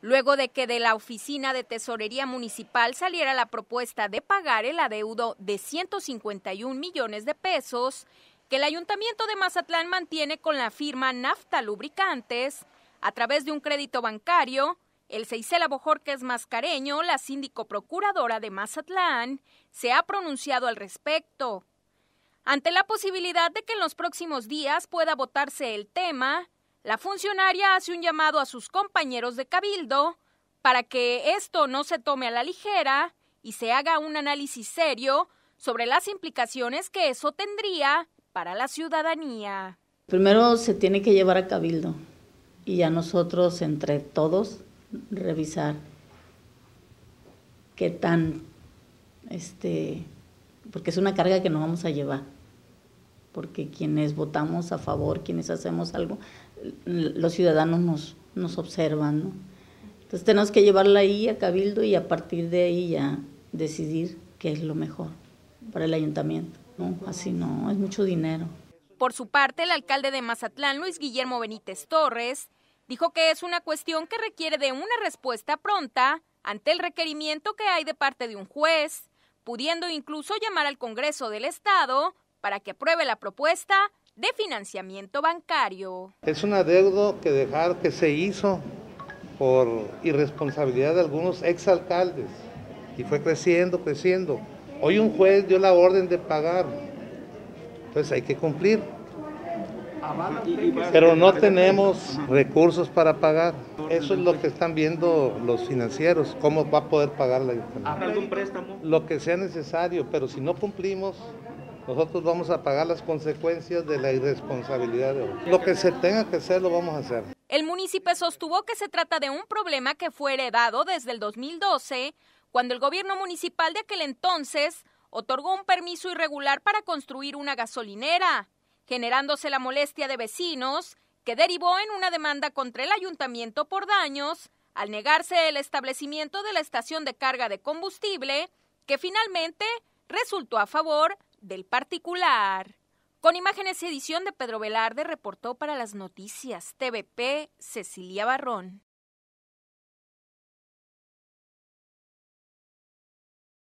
luego de que de la Oficina de Tesorería Municipal saliera la propuesta de pagar el adeudo de 151 millones de pesos que el Ayuntamiento de Mazatlán mantiene con la firma Nafta Lubricantes a través de un crédito bancario, el Seisela Jorge Mascareño, la síndico procuradora de Mazatlán, se ha pronunciado al respecto. Ante la posibilidad de que en los próximos días pueda votarse el tema, la funcionaria hace un llamado a sus compañeros de Cabildo para que esto no se tome a la ligera y se haga un análisis serio sobre las implicaciones que eso tendría para la ciudadanía. Primero se tiene que llevar a Cabildo y a nosotros entre todos revisar qué tan, este, porque es una carga que no vamos a llevar, porque quienes votamos a favor, quienes hacemos algo, los ciudadanos nos, nos observan, ¿no? Entonces tenemos que llevarla ahí a Cabildo y a partir de ahí ya decidir qué es lo mejor para el ayuntamiento. así no, es mucho dinero. Por su parte, el alcalde de Mazatlán, Luis Guillermo Benítez Torres, dijo que es una cuestión que requiere de una respuesta pronta ante el requerimiento que hay de parte de un juez, pudiendo incluso llamar al Congreso del Estado para que apruebe la propuesta de financiamiento bancario. Es una deuda que dejar que se hizo por irresponsabilidad de algunos exalcaldes y fue creciendo, creciendo. Hoy un juez dio la orden de pagar, entonces hay que cumplir. Pero no tenemos recursos para pagar. Eso es lo que están viendo los financieros, cómo va a poder pagar la ¿Habrá Lo que sea necesario, pero si no cumplimos, nosotros vamos a pagar las consecuencias de la irresponsabilidad de Lo que se tenga que hacer lo vamos a hacer. El municipio sostuvo que se trata de un problema que fue heredado desde el 2012, cuando el gobierno municipal de aquel entonces otorgó un permiso irregular para construir una gasolinera, generándose la molestia de vecinos, que derivó en una demanda contra el ayuntamiento por daños al negarse el establecimiento de la estación de carga de combustible, que finalmente resultó a favor del particular. Con imágenes y edición de Pedro Velarde, reportó para las noticias TVP Cecilia Barrón.